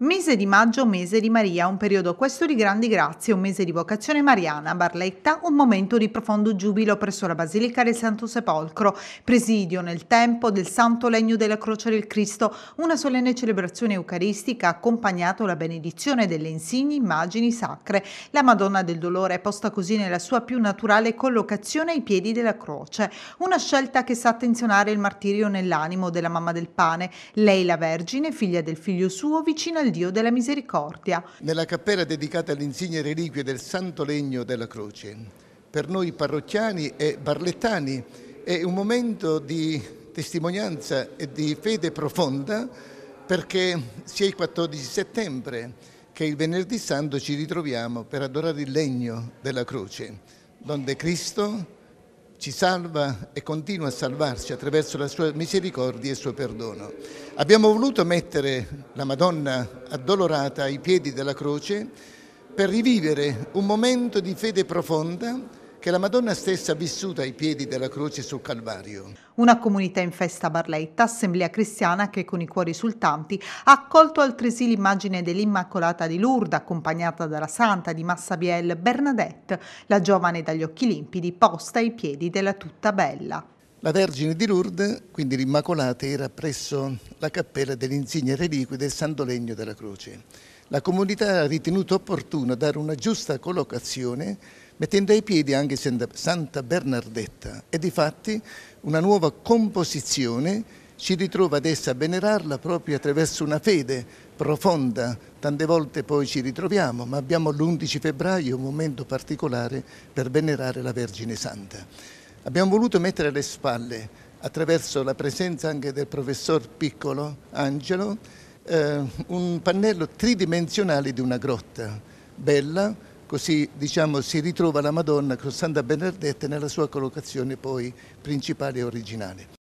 Mese di maggio, mese di Maria, un periodo questo di grandi grazie, un mese di vocazione mariana, Barletta, un momento di profondo giubilo presso la Basilica del Santo Sepolcro, presidio nel tempo del Santo Legno della Croce del Cristo, una solenne celebrazione eucaristica accompagnato alla benedizione delle insigni immagini sacre. La Madonna del Dolore è posta così nella sua più naturale collocazione ai piedi della croce, una scelta che sa attenzionare il martirio nell'animo della mamma del pane, lei la Vergine, figlia del figlio suo, vicina al del Dio della misericordia. Nella cappella dedicata all'insigne reliquie del Santo Legno della Croce, per noi parrocchiani e barlettani è un momento di testimonianza e di fede profonda perché sia il 14 settembre che il venerdì santo ci ritroviamo per adorare il legno della croce, donde Cristo ci salva e continua a salvarci attraverso la sua misericordia e il suo perdono. Abbiamo voluto mettere la Madonna addolorata ai piedi della croce per rivivere un momento di fede profonda che la Madonna stessa ha vissuto ai piedi della croce sul Calvario. Una comunità in festa a Barletta, assemblea cristiana che con i cuori esultanti ha accolto altresì l'immagine dell'Immacolata di Lourdes accompagnata dalla Santa di Massabiel Bernadette, la giovane dagli occhi limpidi posta ai piedi della tutta bella. La Vergine di Lourdes, quindi l'Immacolata, era presso la cappella dell'insigne reliquia del Santo Legno della Croce. La comunità ha ritenuto opportuno dare una giusta collocazione mettendo ai piedi anche Santa Bernardetta e di fatti una nuova composizione ci ritrova adesso a venerarla proprio attraverso una fede profonda. Tante volte poi ci ritroviamo, ma abbiamo l'11 febbraio un momento particolare per venerare la Vergine Santa. Abbiamo voluto mettere alle spalle, attraverso la presenza anche del professor Piccolo Angelo, eh, un pannello tridimensionale di una grotta, bella, così diciamo, si ritrova la Madonna con Santa Benedetta nella sua collocazione poi principale e originale.